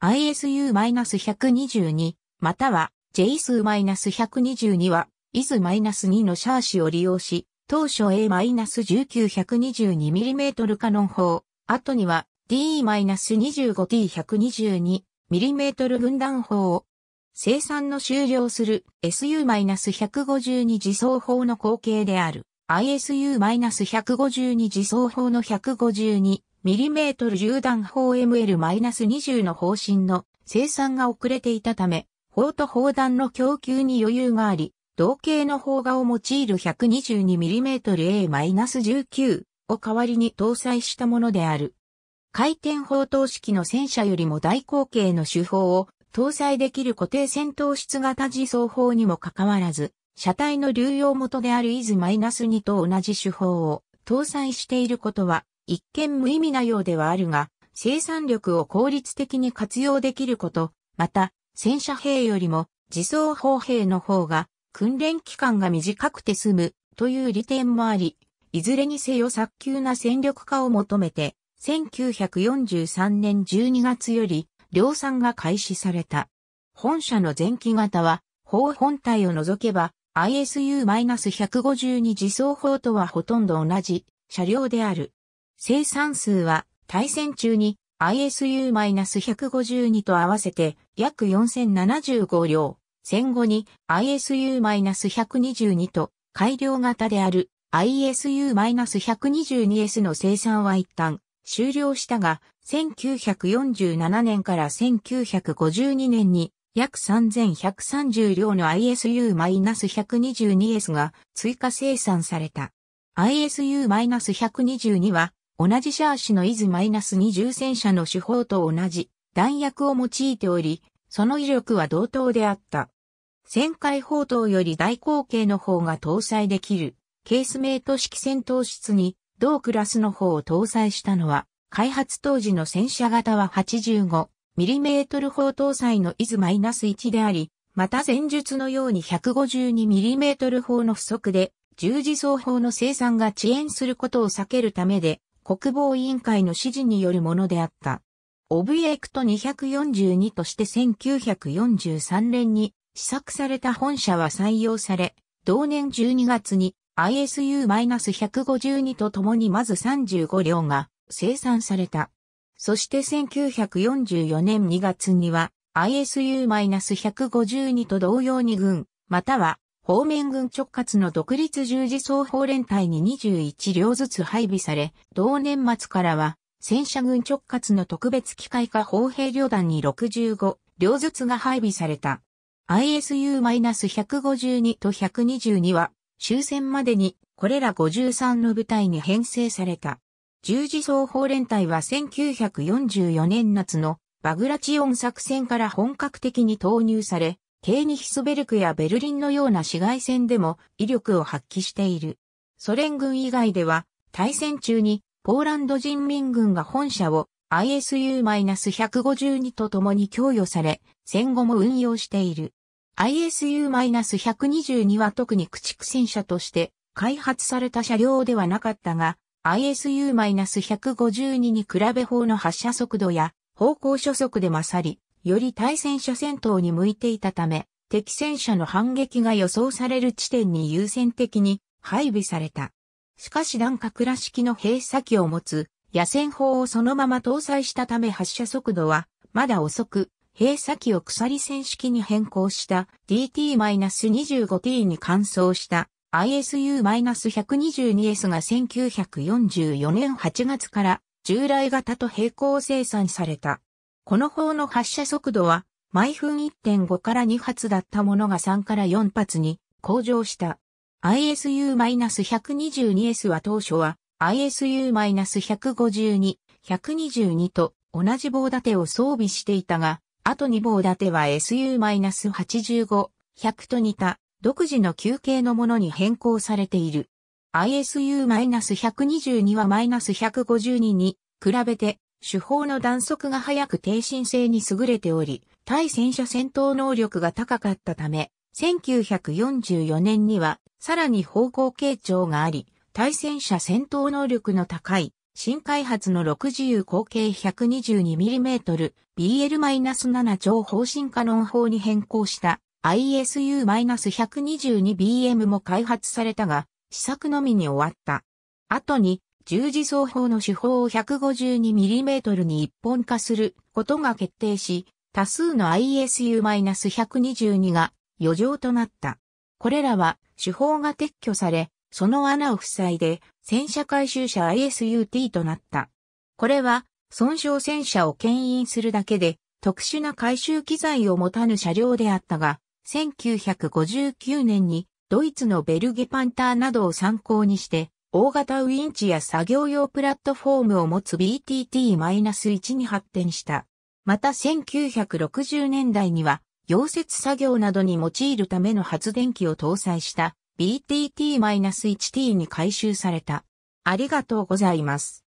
ISU-122 または JSU-122 は IS-2 のシャーシを利用し、当初 A-1922mm カノン砲、後には D-25T122mm 分断砲を生産の終了する SU-152 自走砲の後継である ISU-152 自走砲の152 mm 銃弾砲 ML-20 の方針の生産が遅れていたため、砲と砲弾の供給に余裕があり、同型の砲画を用いる 122mm A-19 を代わりに搭載したものである。回転砲塔式の戦車よりも大口径の手法を搭載できる固定戦闘室型自走砲にもかかわらず、車体の流用元であるイズ -2 と同じ手法を搭載していることは一見無意味なようではあるが、生産力を効率的に活用できること、また、戦車兵よりも自走砲兵の方が訓練期間が短くて済むという利点もあり、いずれにせよ早急な戦力化を求めて、1943年12月より量産が開始された。本社の前期型は、砲本体を除けば ISU-152 自走砲とはほとんど同じ車両である。生産数は対戦中に ISU-152 と合わせて約4075両、戦後に ISU-122 と改良型である ISU-122S の生産は一旦終了したが、1947年から1952年に約3130両の ISU-122S が追加生産された。ISU-122 は同じシャーシのナス2 0戦車の手法と同じ弾薬を用いており、その威力は同等であった。旋回砲塔より大口径の方が搭載できる、ケースメイト式戦闘室に、同クラスの方を搭載したのは、開発当時の戦車型は 85mm 砲搭載のナス1であり、また前述のように 152mm 砲の不足で、十字双砲の生産が遅延することを避けるためで、国防委員会の指示によるものであった。オブエクト242として1943年に試作された本社は採用され、同年12月に ISU-152 と共にまず35両が生産された。そして1944年2月には ISU-152 と同様に軍、または方面軍直轄の独立十字双方連隊に21両ずつ配備され、同年末からは、戦車軍直轄の特別機械化砲兵旅団に65両ずつが配備された。ISU-152 と122は、終戦までに、これら53の部隊に編成された。十字双方連隊は1944年夏のバグラチオン作戦から本格的に投入され、ケーニヒスベルクやベルリンのような市街戦でも威力を発揮している。ソ連軍以外では、対戦中にポーランド人民軍が本社を ISU-152 と共に供与され、戦後も運用している。ISU-122 は特に駆逐戦車として開発された車両ではなかったが、ISU-152 に比べ砲の発射速度や方向初速で勝り、より対戦車戦闘に向いていたため、敵戦車の反撃が予想される地点に優先的に配備された。しかし段下ら式の閉鎖機を持つ野戦砲をそのまま搭載したため発射速度はまだ遅く、閉鎖機を鎖戦式に変更した DT-25T に換装した ISU-122S が1944年8月から従来型と並行生産された。この砲の発射速度は毎分1.5から2発だったものが3から4発に向上した。ISU-122S は当初は ISU-152、122と同じ棒立てを装備していたが、あと2棒立ては SU-85、100と似た独自の球形のものに変更されている。ISU-122 は -152 に比べて手法の弾速が速く低進性に優れており、対戦車戦闘能力が高かったため、1944年にはさらに方向傾聴があり、対戦車戦闘能力の高い新開発の60口径 122mm BL-7 超方針カノン砲に変更した ISU-122BM も開発されたが、試作のみに終わった。後に十字奏法の手法を 152mm に一本化することが決定し、多数の ISU-122 が余剰となった。これらは手法が撤去され、その穴を塞いで戦車回収車 ISUT となった。これは損傷戦車を牽引するだけで特殊な回収機材を持たぬ車両であったが、1959年にドイツのベルゲパンターなどを参考にして大型ウィンチや作業用プラットフォームを持つ BTT-1 に発展した。また1960年代には、溶接作業などに用いるための発電機を搭載した BTT-1T に改修された。ありがとうございます。